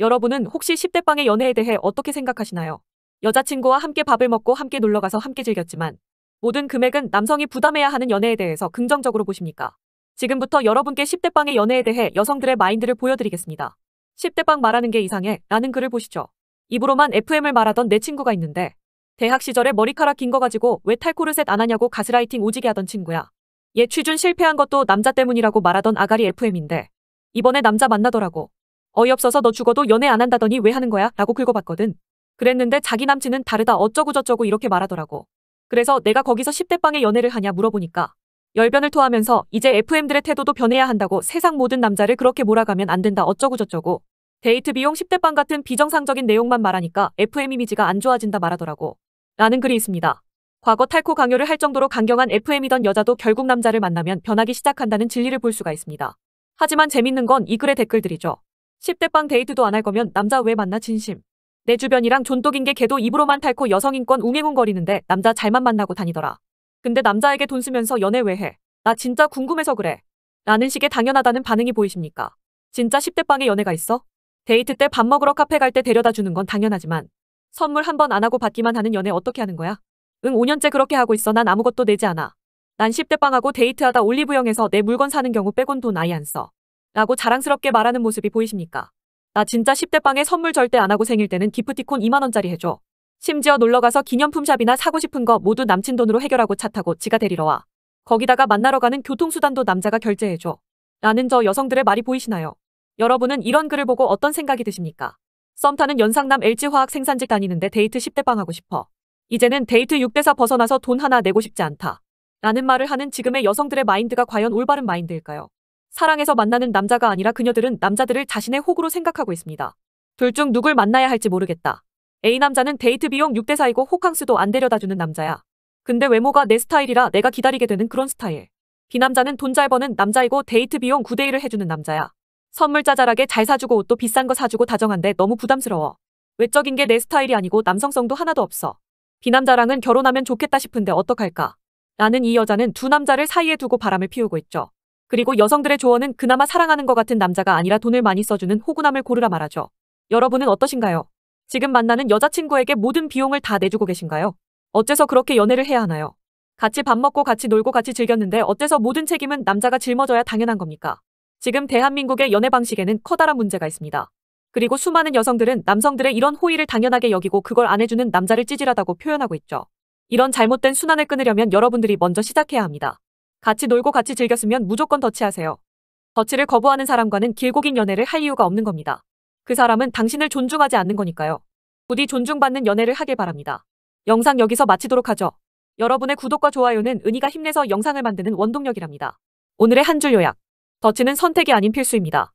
여러분은 혹시 10대 빵의 연애에 대해 어떻게 생각하시나요? 여자친구와 함께 밥을 먹고 함께 놀러가서 함께 즐겼지만 모든 금액은 남성이 부담해야 하는 연애에 대해서 긍정적으로 보십니까? 지금부터 여러분께 10대 빵의 연애에 대해 여성들의 마인드를 보여드리겠습니다. 10대 빵 말하는 게 이상해 라는 글을 보시죠. 입으로만 FM을 말하던 내 친구가 있는데 대학 시절에 머리카락 긴 거 가지고 왜 탈코르셋 안 하냐고 가스라이팅 오지게 하던 친구야. 얘 취준 실패한 것도 남자 때문이라고 말하던 아가리 FM인데 이번에 남자 만나더라고. 어이없어서 너 죽어도 연애 안 한다더니 왜 하는 거야? 라고 긁어봤거든. 그랬는데 자기 남친은 다르다 어쩌고저쩌고 이렇게 말하더라고. 그래서 내가 거기서 10대 빵에 연애를 하냐 물어보니까 열변을 토하면서 이제 FM들의 태도도 변해야 한다고 세상 모든 남자를 그렇게 몰아가면 안 된다 어쩌고저쩌고 데이트 비용 10대 빵 같은 비정상적인 내용만 말하니까 FM 이미지가 안 좋아진다 말하더라고. 라는 글이 있습니다. 과거 탈코 강요를 할 정도로 강경한 FM이던 여자도 결국 남자를 만나면 변하기 시작한다는 진리를 볼 수가 있습니다. 하지만 재밌는 건 이 글의 댓글들이죠. 10대 빵 데이트도 안 할 거면 남자 왜 만나 진심. 내 주변이랑 존독인 게 걔도 입으로만 닳고 여성인권 웅행웅거리는데 남자 잘만 만나고 다니더라. 근데 남자에게 돈 쓰면서 연애 왜 해? 나 진짜 궁금해서 그래. 라는 식의 당연하다는 반응이 보이십니까? 진짜 10대 빵에 연애가 있어? 데이트 때 밥 먹으러 카페 갈 때 데려다 주는 건 당연하지만 선물 한 번 안 하고 받기만 하는 연애 어떻게 하는 거야? 응 5년째 그렇게 하고 있어 난 아무것도 내지 않아. 난 10대 빵하고 데이트하다 올리브영에서 내 물건 사는 경우 빼곤 돈 아예 안 써. 라고 자랑스럽게 말하는 모습이 보이십니까? 나 진짜 10대 빵에 선물 절대 안 하고 생일 때는 기프티콘 2만원짜리 해줘. 심지어 놀러가서 기념품샵이나 사고 싶은 거 모두 남친 돈으로 해결하고 차 타고 지가 데리러 와. 거기다가 만나러 가는 교통수단도 남자가 결제해줘. 라는 저 여성들의 말이 보이시나요? 여러분은 이런 글을 보고 어떤 생각이 드십니까? 썸타는 연상남 LG화학 생산직 다니는데 데이트 10대 빵 하고 싶어. 이제는 데이트 6대사 벗어나서 돈 하나 내고 싶지 않다. 라는 말을 하는 지금의 여성들의 마인드가 과연 올바른 마인드일까요? 사랑에서 만나는 남자가 아니라 그녀들은 남자들을 자신의 호구로 생각하고 있습니다. 둘 중 누굴 만나야 할지 모르겠다. A 남자는 데이트 비용 6대 4이고 호캉스도 안 데려다주는 남자야. 근데 외모가 내 스타일이라 내가 기다리게 되는 그런 스타일. B 남자는 돈 잘 버는 남자이고 데이트 비용 9대 1을 해주는 남자야. 선물 짜잘하게 잘 사주고 옷도 비싼 거 사주고 다정한데 너무 부담스러워. 외적인 게 내 스타일이 아니고 남성성도 하나도 없어. B 남자랑은 결혼하면 좋겠다 싶은데 어떡할까? 나는이 여자는 두 남자를 사이에 두고 바람을 피우고 있죠. 그리고 여성들의 조언은 그나마 사랑하는 것 같은 남자가 아니라 돈을 많이 써주는 호구남을 고르라 말하죠. 여러분은 어떠신가요? 지금 만나는 여자친구에게 모든 비용을 다 내주고 계신가요? 어째서 그렇게 연애를 해야 하나요? 같이 밥 먹고 같이 놀고 같이 즐겼는데 어째서 모든 책임은 남자가 짊어져야 당연한 겁니까? 지금 대한민국의 연애 방식에는 커다란 문제가 있습니다. 그리고 수많은 여성들은 남성들의 이런 호의를 당연하게 여기고 그걸 안 해주는 남자를 찌질하다고 표현하고 있죠. 이런 잘못된 순환을 끊으려면 여러분들이 먼저 시작해야 합니다. 같이 놀고 같이 즐겼으면 무조건 더치하세요더치를 거부하는 사람과는 길고 긴 연애를 할 이유가 없는 겁니다. 그 사람은 당신을 존중하지 않는 거니까요. 부디 존중받는 연애를 하길 바랍니다. 영상 여기서 마치도록 하죠. 여러분의 구독과 좋아요는 은희가 힘내서 영상을 만드는 원동력이랍니다. 오늘의 한 줄 요약. 더치는 선택이 아닌 필수입니다.